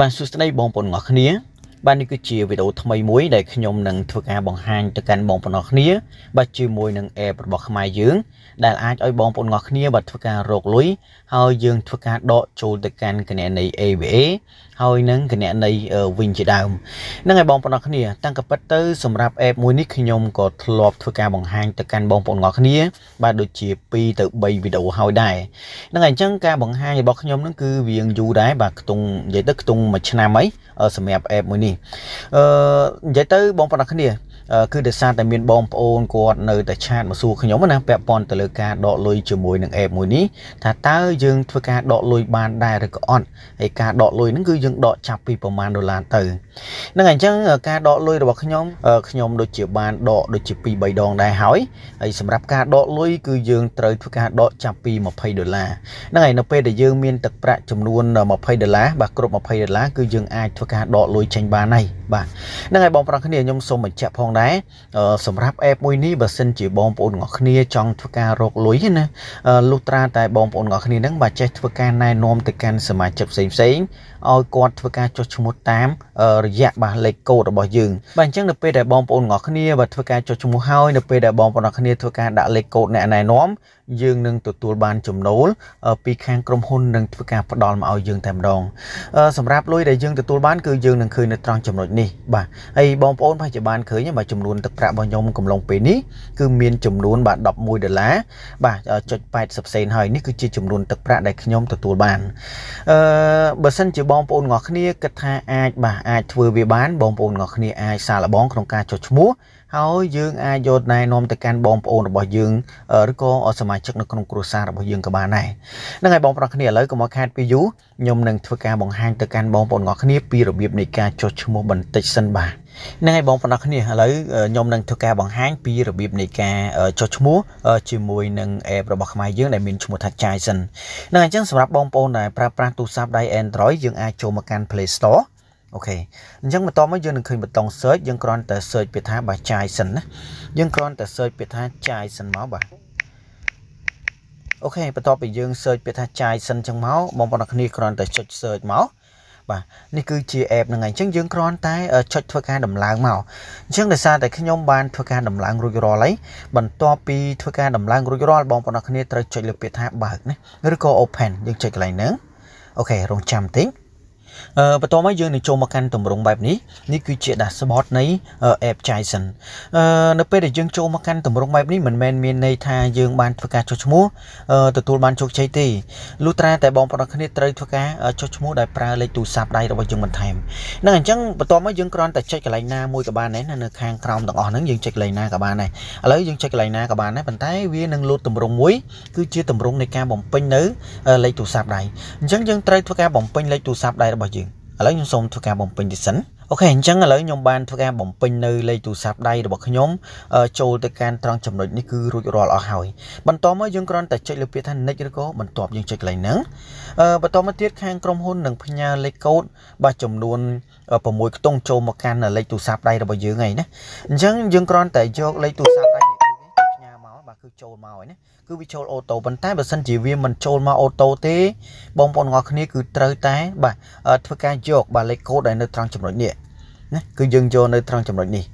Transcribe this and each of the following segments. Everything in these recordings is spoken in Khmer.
បាទសួស្តីបងប្អូនទាំងអស់គ្នាបាទនេះគឺជាវីដេអូថ្មីមួយដែលខ្ញុំនឹងធ្វើការបង្ហាញទៅកាន់បងប្អូនគ្នា បាទជាមួយនឹង app របស់ខ្មែរយើងដែលអាចឲ្យបងប្អូនគ្នាបាទធ្វើការរកលុយហើយយើងធ្វើការដកចូលទៅកាន់គណនី AVA ហើយនឹងគណនីវិញជាដើមហ្នឹងហើយបងប្អូនគ្នាតាំងពីពិតទៅសម្រាប់ app មួយនេះខ្ញុំក៏ធ្លាប់ធ្វើការបង្ហាញទៅកាន់បងប្អូនគ្នា បាទដូចជា2ទៅ3វីដេអូហើយដែរហ្នឹងហើយអញ្ចឹងការបង្ហាញរបស់ខ្ញុំហ្នឹងគឺវាយូរដែរបាទខ្ទង់និយាយទៅខ្ទង់មួយឆ្នាំហើយសម្រាប់ app មួយនេះអឺនិយាយទៅបងប្អូនអរគ្នាគឺដោយសារតែមានបងប្អូនគាត់នៅតែឆាតមកសួរខ្ញុំណាពាក់ព័ន្ធទៅលើការដកលុយជាមួយនឹង app មួយនេះថាតើយើងធ្វើការដកលុយបានដែរឬក៏អត់ហើយការដកលុយហ្នឹងគឺយើងដកចាប់ពីប្រមាណដុល្លារទៅហ្នឹងអញ្ចឹង ការដកលុយរបស់ខ្ញុំខ្ញុំដូចជាបានដកដូចជា2 3ដងដែរហើយហើយសម្រាប់ការដកលុយគឺយើងត្រូវធ្វើការដកចាប់ពី20ដុល្លារហ្នឹងហើយនៅពេលដែលយើងមានទឹកប្រាក់ចំនួន20ដុល្លារបាទគ្រប់20ដុល្លារគឺយើងអាចធ្វើការដកលុយចេញបានហើយបាទហ្នឹងហើយបងប្អូនគ្នាខ្ញុំសូមបញ្ជាក់ផងដែរសម្រាប់ app មួយនេះបើសិនជាបងប្អូនរបស់គ្នាចង់ធ្វើការរកលុយណាលុះត្រាតែបងប្អូនរបស់គ្នានឹងបាទចេះធ្វើការណែនាំទៅកាន់សមាជិកផ្សេងផ្សេងឲ្យគាត់ធ្វើការចុះឈ្មោះតាមរយៈបាទលេខកូដរបស់យើងបាទអញ្ចឹងនៅពេលដែលបងប្អូនទាំងអស់គ្នាបាទធ្វើការចុះឈ្មោះហើយនៅពេលដែលបងប្អូនទាំងអស់គ្នាធ្វើការដាក់លេខកូដអ្នកណែនាំយើងនឹងទទួលបានចំណូលពីខាងក្រុមហ៊ុននឹងធ្វើការផ្ដល់មកឲ្យយើងតែម្ដង សម្រាប់លុយដែលយើងទទួលបានគឺយើងនឹងឃើញនៅត្រង់ចំណុចនេះបាទហើយបងប្អូនប្រហែលជាបានឃើញបាទចំនួនទឹកប្រាក់របស់ខ្ញុំកំឡុងពេលនេះគឺមានចំនួនបាទ11ដុល្លារបាទចុច80សេនហើយនេះគឺជាចំនួនទឹកប្រាក់ដែលខ្ញុំទទួលបានអឺបើសិនជាបងប្អូនទាំងអស់គ្នាគិតថាអាច បាទអាចធ្វើវាបានបងប្អូនទាំងអស់គ្នាអាចសាកល្បងក្នុងការចុះឈ្មោះហើយយើងអាចយកណែនាំទៅកាន់បងប្អូនរបស់យើងឬក៏សមាជិកនៅក្នុងគ្រួសាររបស់យើងក៏បានដែរហ្នឹងហើយបងប្អូនគ្នាឥឡូវកុំមកខាតពីយូរខ្ញុំនឹងធ្វើការបង្ហាញទៅកាន់បងប្អូនទាំងអស់គ្នាពីរបៀបនៃការចុចឈ្មោះបន្តិចសិនបាទហ្នឹងហើយបងប្អូនគ្នាឥឡូវខ្ញុំនឹងធ្វើការបង្ហាញពីរបៀបនៃការចុចឈ្មោះជាមួយនឹង app របស់ខ្មែរយើងដែលមានឈ្មោះថា Jason ហ្នឹងអញ្ចឹងសម្រាប់បងប្អូនដែលប្រើប្រាស់ទូរស័ព្ទដៃ Android យើងអាចចូលមកកាន់ Play Store អូខេអញ្ចឹងបន្តមកយើងនឹងឃើញបតុង search យើងគ្រាន់តែ search ពាក្យថាបាទចាយសិនណាយើងគ្រាន់តែ search ពាក្យថាចាយសិនមកបាទអូខេបន្ទាប់ពីយើង search ពាក្យថាចាយសិនអញ្ចឹងមកបងប្អូនគ្នាគ្រាន់តែចុច search មកបាទនេះគឺជា app ហ្នឹងឯងអញ្ចឹងយើងគ្រាន់តែចុចធ្វើការដំឡើងមកអញ្ចឹងដោយសារតែខ្ញុំបានធ្វើការដំឡើងរួចរាល់ហើយបន្ទាប់ពីធ្វើការដំឡើងរួចរាល់បងប្អូនគ្នាត្រូវចុចលើពាក្យថាបើកណាឬក៏ open យើងចុចកន្លែងហ្នឹងអូខេរងចាំតិចបន្ទាប់មកយើងនឹងចូលមកកាន់តម្រងបែបនេះនេះគឺជា dashboard នៃ app Jason នៅពេលដែលយើងចូលមកកាន់តម្រងបែបនេះមិនមែនមានន័យថាយើងបានធ្វើការចុះឈ្មោះទទួលបានជោគជ័យទេលុះត្រាតែបងប្អូនគ្នាត្រូវធ្វើការចុះឈ្មោះដោយប្រើលេខទូរស័ព្ទដៃរបស់យើងបន្ថែមនឹងអញ្ចឹងបន្ទាប់មកយើងគ្រាន់តែចុចកន្លែងណាមួយក៏បានដែរនៅខាងក្រោមទាំងអស់ហ្នឹងយើងចុចកន្លែងណាក៏បានដែរឥឡូវយើងចុចកន្លែងណាក៏បានដែរប៉ុន្តែវានឹងលោតតម្រងមួយគឺជាតម្រងនៃការបំពេញនៅលេខទូរស័ព្ទដៃអញ្ចឹងយើងត្រូវធ្វើការបំពេញលេខទូរស័ព្ទដៃរបស់របស់យើងឥឡូវខ្ញុំសូមធ្វើការបំពេញទីសិនអូខេអញ្ចឹងឥឡូវខ្ញុំបានធ្វើការបំពេញនៅលេខទូរស័ព្ទដៃរបស់ខ្ញុំចូលទៅការត្រង់ចំណុចនេះគឺរួចរាល់អស់ហើយបន្តមកយើងគ្រាន់តែចុចលើពាក្យថា next ឬក៏បន្ទាប់យើងចុចកន្លែងហ្នឹងបន្តមកទៀតខាងក្រុមហ៊ុននឹងផ្ញើលេខកូដបាទចំនួន6ខ្ទង់ចូលមកកាន់លេខទូរស័ព្ទដៃរបស់យើងហើយណាអញ្ចឹងយើងគ្រាន់តែយកលេខទូរស័ព្ទដៃនេះគឺផ្ញើមកបាទគឺចូលមកហើយណាគឺវាចូលអូតូប៉ុន្តែបើសិនជាវាមិនចូលមកអូតូទេបងប្អូនទាំងអស់គ្នាគឺត្រូវតែបាទធ្វើការយកបាទលេខកូដដែលនៅត្រង់ចំណុចនេះណាគឺយើងយកនៅត្រង់ចំណុចនេះ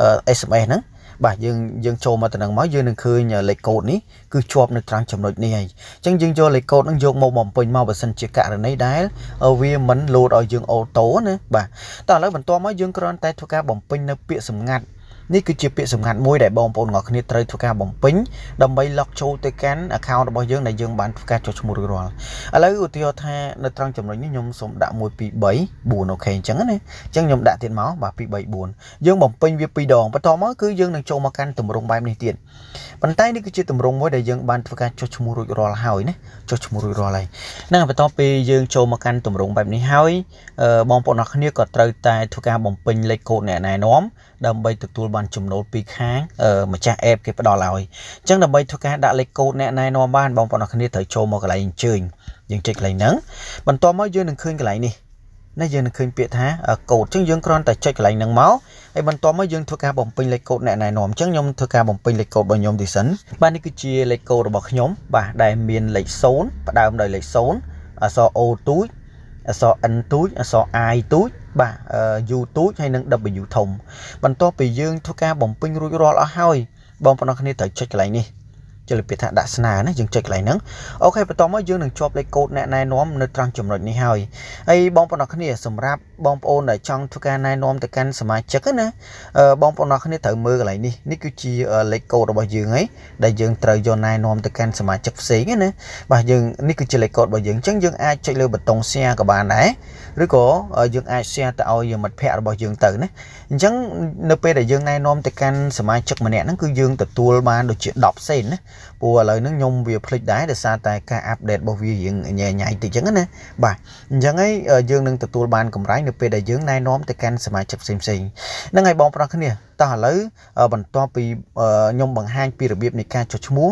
អឺ SMS ហ្នឹងបាទយើងយើងចូលមកទៅនឹងមកយើងនឹងឃើញលេខកូដនេះគឺជាប់នៅត្រង់ចំណុចនេះហើយអញ្ចឹងយើងយកលេខកូដហ្នឹងយកមកបំពេញមកបើសិនជាករណីដែលវាមិនលូតឲ្យយើងអូតូណាបាទតែឥឡូវបន្ទាប់មកយើងគ្រាន់តែធ្វើការបំពេញនៅពាក្យសម្ងាត់នេះគឺជាពាក្យសំខាន់មួយដែលបងប្អូនទាំងអស់គ្នាត្រូវធ្វើការបំពេញដើម្បី log ចូលទៅកាន់ account របស់យើងដែលយើងបានធ្វើការចុះឈ្មោះរួចរាល់ឥឡូវឧទាហរណ៍ថានៅត្រង់ចំណុចនេះខ្ញុំសូមដាក់1 2 3 4អូខេអញ្ចឹងណាអញ្ចឹងខ្ញុំដាក់ទៀតមកបាទ2 3 4យើងបំពេញវា2ដងបន្តមកគឺយើងនឹងចូលមកកាន់ទម្រង់បែបនេះទៀតប៉ុន្តែនេះគឺជាទម្រង់មួយដែលយើងបានធ្វើការចុះឈ្មោះរួចរាល់ហើយណាចុះឈ្មោះរួចរាល់ហើយហ្នឹងបន្តពេលយើង ចូលមកកាន់ទម្រង់បែបនេះហើយបងប្អូនអរគ្នាក៏ត្រូវតែធ្វើការបំពេញលេខកូដអ្នកណែនាំដើម្បីទទួលបានចំណូលពីខាងម្ចាស់ app គេផ្ដល់ឲ្យអញ្ចឹងដើម្បីធ្វើការដាក់លេខកូដអ្នកណែនាំបានបងប្អូនអរគ្នាត្រូវចូលមកកន្លែងអញ្ជើញយើងចុចកន្លែងហ្នឹងបន្ទាប់មកយើងនឹងឃើញកន្លែងនេះណាយើងនឹងឃើញពាក្យថាកូដអញ្ចឹងយើងគ្រាន់តែចុចកន្លែងហ្នឹងមកហើយបន្ទាប់មកយើងធ្វើការបំពេញលេខកូដអ្នកណែនាំអញ្ចឹងខ្ញុំធ្វើការបំពេញលេខកូដរបស់ខ្ញុំទីសិនបាទនេះគឺជាលេខកូដរបស់ខ្ញុំបាទដែលមានលេខ0ផ្ដើមដោយលេខ0អក្សរ O ទូចអក្សរ N ទូចអក្សរ I ទូចបាទ U ទូចហើយនិង W ធំ បន្ទាប់ពីយើងធ្វើការបំពេញរួចរាល់អស់ហើយបងប្អូនគ្នាត្រូវចុចកន្លែងនេះជាលពាក្យថាដាក់ស្នាណាយើងចុចកន្លែងហ្នឹងអូខេបន្តមកយើងនឹងជាប់លេខកូដអ្នកណែនាំនៅត្រង់ចំណុចនេះហើយហើយបងប្អូនគ្នាសម្រាប់បងប្អូនដែលចង់ធ្វើការណែនាំទៅកាន់សមាជិកណាបងប្អូនអរគ្នាត្រូវមើលកន្លែងនេះនេះគឺជាលេខកូដរបស់យើងហីដែលយើងត្រូវយកណែនាំទៅកាន់សមាជិកផ្សេងណាបាទយើងនេះគឺជាលេខកូដរបស់យើងអញ្ចឹងយើងអាចចុចលើប៊ូតុង share ក៏បានដែរឬក៏យើងអាច share ទៅឲ្យមិត្តភ័ក្តិរបស់យើងទៅណាអញ្ចឹងនៅពេលដែលយើងណែនាំទៅកាន់សមាជិកម្នាក់ហ្នឹងគឺយើងទទួលបានដូចជា10ផ្សេងណាព្រោះឥឡូវហ្នឹងខ្ញុំវាភ្លេចដែរដោយសារតែការអាប់ដេតរបស់វារៀងញ៉ៃញ៉ៃតិចអញ្ចឹងណាបាទអញ្ចឹងហើយយើងនឹងទទួលបានកម្រៃនៅពេលដែលយើងណែនាំទៅកាន់សមាជិកផ្សេងៗហ្នឹងហើយបងប្អូនគ្នាតោះឥឡូវបន្ទាប់ពីខ្ញុំបង្ហាញពីរបៀបនៃការចុះឈ្មោះ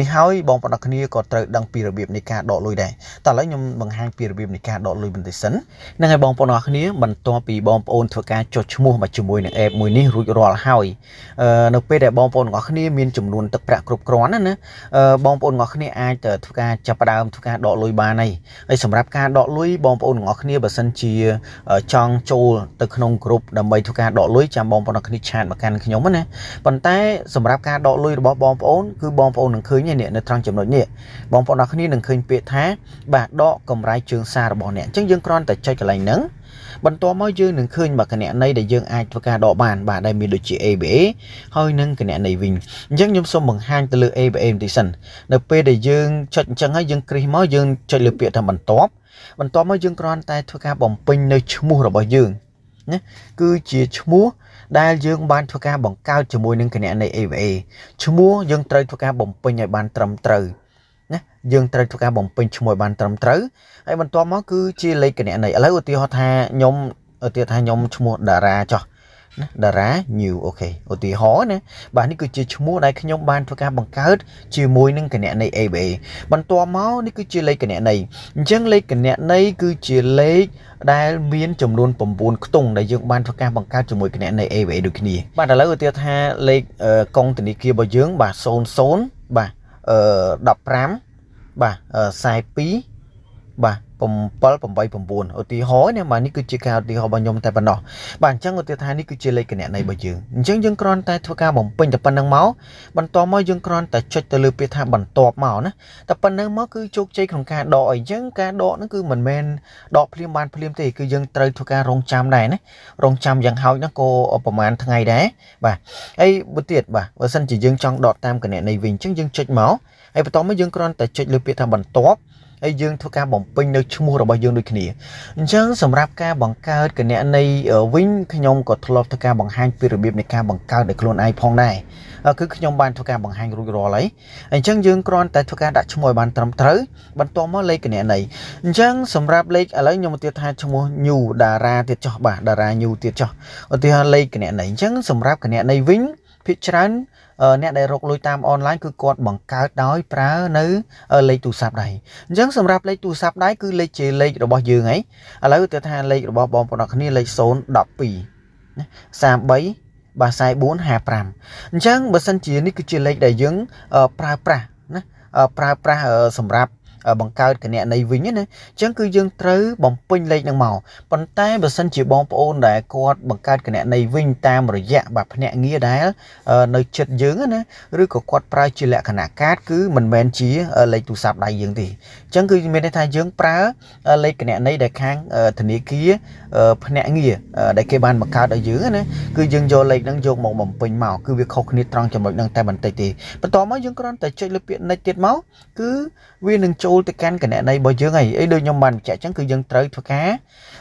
នេះហើយ បងប្អូនគ្នាក៏ត្រូវដឹងពីរបៀបនៃការដកលុយដែរតោះឥឡូវខ្ញុំបង្ហាញពីរបៀបនៃការដកលុយបន្តិចសិនហ្នឹងហើយបងប្អូនគ្នាបន្ទាប់ពីបងប្អូនធ្វើការចុះឈ្មោះមកជាមួយនឹង app មួយនេះរួចរាល់ហើយនៅពេលដែលបងប្អូនទាំងអស់គ្នាមានចំនួនទឹកប្រាក់គ្រប់គ្រាន់ណាណាបងប្អូនទាំងអស់គ្នាអាចធ្វើការចាប់ផ្ដើមធ្វើការដកលុយបានហើយហើយសម្រាប់ការដកលុយបងប្អូនទាំងអស់គ្នាបើសិនជាចង់ចូលទៅក្នុងក្រុមដើម្បីធ្វើការដកលុយចាំបងប្អូនគ្នាឆាតមកកាន់ខ្ញុំណាប៉ុន្តែសម្រាប់ការដកលុយរបស់បងប្អូនគឺបងប្អូននឹងឃើញនេះនៅត្រង់ចំណុចនេះបងប្អូនគ្នានឹងឃើញពាក្យថាបាទដកកម្រៃជើងសាររបស់អ្នកអញ្ចឹងយើងគ្រាន់តែចុចកន្លែងហ្នឹងបន្ទាប់មកយើងនឹងឃើញមកគណនីដែលយើងអាចធ្វើការដកបានបាទដែលមានដូចជា ABA ហើយនឹងគណនីវិញអញ្ចឹងខ្ញុំសូមបង្ហាញទៅលើ ABA បន្តិចសិននៅពេលដែលយើងចុចអញ្ចឹងហើយយើងគ្រីសមកយើងចុចលើពាក្យថាបន្ទាប់បន្ទាប់មកយើងគ្រាន់តែធ្វើការបំពេញនៅឈ្មោះរបស់យើងណាគឺជាឈ្មោះដែលយើង បានធ្វើការបង្កើតជាមួយនឹងគណៈនៃ AVA ឈ្មោះយើងត្រូវធ្វើការបំពេញឲ្យបានត្រឹមត្រូវណាយើងត្រូវធ្វើការបំពេញឈ្មោះបានត្រឹមត្រូវហើយបន្ទាប់មកគឺជាលេខគណនីឥឡូវឧទាហរណ៍ថាខ្ញុំឧទាហរណ៍ថាខ្ញុំឈ្មោះតារាចោះណាតារា new អូខេឧទាហរណ៍ណាបាទនេះគឺជាឈ្មោះដែលខ្ញុំបានធ្វើការបង្កើត ជាមួយនឹងគណនី ABA បន្ទាប់មកនេះគឺជាលេខគណនីអញ្ចឹងលេខគណនីគឺជាលេខដែលមានចំនួន9ខ្ទង់ដែលយើង បានធ្វើការបង្កើតជាមួយគណនី ABA ដូចគ្នាបាទឥឡូវឧទាហរណ៍ថាលេខកងធនាគាររបស់យើងបាទ00បាទ15បាទ42បាទ789ឧទាហរណ៍ណាបាទនេះគឺជាការឧទាហរណ៍របស់ខ្ញុំតែប៉ុណ្ណោះបាទអញ្ចឹងឧទាហរណ៍ថានេះគឺជាលេខគណនីរបស់យើងអញ្ចឹងយើងគ្រាន់តែធ្វើការបំពេញតែប៉ុណ្្នឹងមកបន្ទាប់មកយើងគ្រាន់តែចុចទៅលើពាក្យថាបន្ទាប់មកណាតែប៉ុណ្្នឹងមកគឺជោគជ័យក្នុងការដកអីអញ្ចឹងការដកហ្នឹងគឺមិនមែនដកភ្លាមបានភ្លាមទេគឺយើងត្រូវធ្វើការរងចាំដែរណារងចាំយ៉ាងហោចណាស់ក៏ប្រហែលថ្ងៃដែរបាទហើយបន្តទៀតបាទបើសិនជាយើងចង់ដកតាមគណនីវិញអញ្ចឹងយើងចុចមកហើយបន្តមកយើងគ្រាន់តែចុចលើពាក្យថាបន្ទាប់ហើយយើងធ្វើការបំពេញនៅឈ្មោះរបស់យើងដូចគ្នាអញ្ចឹងសម្រាប់ការបង្កើតគណនីវិញខ្ញុំក៏ធ្លាប់ធ្វើការបង្ហាញពីរបៀបនៃការបង្កើតដោយខ្លួនឯងផងដែរគឺខ្ញុំបានធ្វើការបង្ហាញរួចរាល់ហើយអញ្ចឹងយើងគ្រាន់តែធ្វើការដាក់ឈ្មោះឲ្យបានត្រឹមត្រូវបន្ទាប់មកលេខគណនីអញ្ចឹងសម្រាប់លេខឥឡូវខ្ញុំមកទៀតថាឈ្មោះ new តារាទៀតចោះបាទតារា new ទៀតចោះឧទាហរណ៍លេខគណនីអញ្ចឹងសម្រាប់គណនីវិញភាគច្រើនអ្នកដែលរកលុយតាមអនឡាញគឺគាត់បង្កើតដោយប្រើនៅលេខទូរស័ព្ទដៃអញ្ចឹងសម្រាប់លេខទូរស័ព្ទដៃគឺលេខជាលេខរបស់យើងហីឥឡូវទៅថាលេខរបស់បងប្អូនអរគ្នាលេខ012 33បាទ44 55អញ្ចឹងបើសិនជានេះគឺជាលេខដែលយើងប្រើប្រាស់ណាប្រើប្រាស់សម្រាប់បង្កើតគណនីវិញណាអញ្ចឹងគឺយើងត្រូវបំពេញលេខនឹងមកប៉ុន្តែបើសិនជាបងប្អូនដែលគាត់បង្កើតគណនីវិញតាមរយៈបាទភ្នាក់ងារដែលនៅចិត្តយើងណាឬក៏គាត់ប្រើជាលក្ខណៈកាតគឺមិនមែនជាលេខទូរស័ព្ទដៃយើងទេអញ្ចឹងគឺមានន័យថាយើងប្រើលេខគណនីដែលខាងធនាគារភ្នាក់ងារដែលគេបានបង្កើតឲ្យយើងណាគឺយើងយកលេខហ្នឹងយកមកបំពេញមកគឺវាខុសគ្នាត្រង់ចំណុចហ្នឹងតែបន្តិចទេបន្តមកយើងគ្រាន់តែចុចលើពាក្យនិចទៀតមកគឺវានឹងចូលចូលទៅកាន់គណនីរបស់យើងហើយអីដូចខ្ញុំបានបញ្ជាក់អញ្ចឹងគឺយើងត្រូវធ្វើការ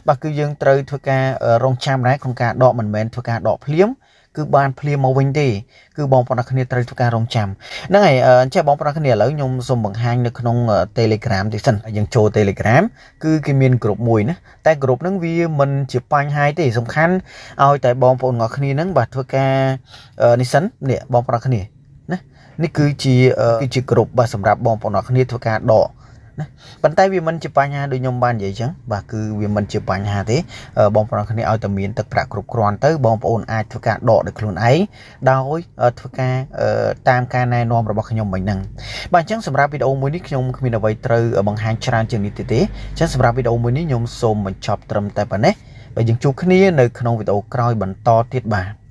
បាទគឺយើងត្រូវធ្វើការរងចាំដែរក្នុងការដកមិនមែនធ្វើការដកភ្លាមគឺបានភ្លាមមកវិញទេគឺបងប្អូនអ្នកគ្នាត្រូវធ្វើការរងចាំហ្នឹងហើយអញ្ចឹងបងប្អូនអ្នកគ្នាឥឡូវខ្ញុំសូមបង្ហាញនៅក្នុង Telegram ទីសិនយើងចូល Telegram គឺគេមានក្រុមមួយណាតែក្រុមហ្នឹងវាមិនជាបញ្ហាទេសំខាន់ឲ្យតែបងប្អូនអ្នកគ្នាហ្នឹងបាទធ្វើការនេះសិននេះបងប្អូនអ្នកគ្នាណានេះគឺជាគឺជាក្រុមបាទសម្រាប់បងប្អូនអ្នកគ្នាធ្វើការដកណាប៉ុន្តែវាមិនជាបញ្ហាដូចខ្ញុំបាននិយាយចឹងបាទគឺវាមិនជាបញ្ហាទេ បងប្អូនគ្នាឲ្យតែមានទឹកប្រាក់គ្រប់គ្រាន់ទៅ បងប្អូនអាចធ្វើការដកដោយខ្លួនឯងដោយធ្វើការតាមការណែនាំរបស់ខ្ញុំមិញហ្នឹងបាទអញ្ចឹងសម្រាប់វីដេអូមួយនេះខ្ញុំគ្មានអ្វីត្រូវបង្ហាញច្រើនជាងនេះទេទេអញ្ចឹងសម្រាប់វីដេអូមួយនេះខ្ញុំសូមបញ្ចប់ត្រឹមតែប៉ុណ្ណេះបើយើងជួបគ្នានៅក្នុងវីដេអូក្រោយបន្តទៀតបាទ